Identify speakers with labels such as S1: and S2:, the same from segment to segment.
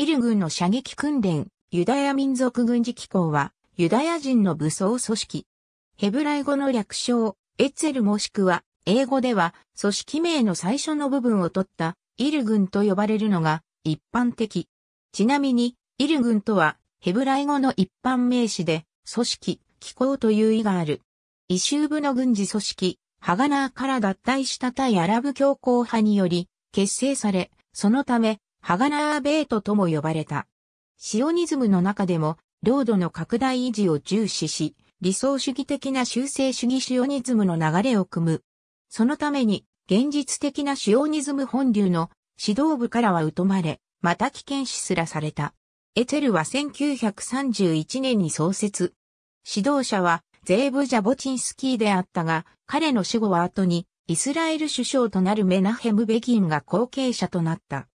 S1: イル軍の射撃訓練、ユダヤ民族軍事機構は、ユダヤ人の武装組
S2: 織。ヘブライ語の略称、エツェルもしくは、英語では、組織名の最初の部分を取った、イル軍と呼ばれるのが、一般的。ちなみに、イル軍とは、ヘブライ語の一般名詞で、組織、機構という意がある。異臭部の軍事組織、ハガナーから脱退した対アラブ強硬派により、結成され、そのため、ハガナーベートとも呼ばれた。シオニズムの中でも、領土の拡大維持を重視し、理想主義的な修正主義シオニズムの流れを組む。そのために、現実的なシオニズム本流の指導部からは疎まれ、また危険視すらされた。エテルは1931年に創設。指導者はゼーブ・ジャボチンスキーであったが、彼の死後は後にイスラエル首相となるメナヘム・ベギンが後継者となった。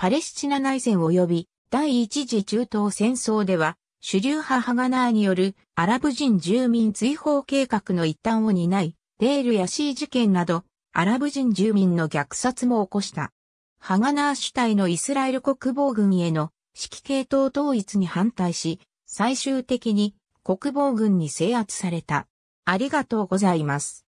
S2: パレスチナ内戦及び第一次中東戦争では、主流派ハガナーによるアラブ人住民追放計画の一端を担い、デールやシー事件など、アラブ人住民の虐殺も起こした。ハガナー主体のイスラエル国防軍への指揮系統統一に反対し、最終的に国防軍に制
S1: 圧された。ありがとうございます。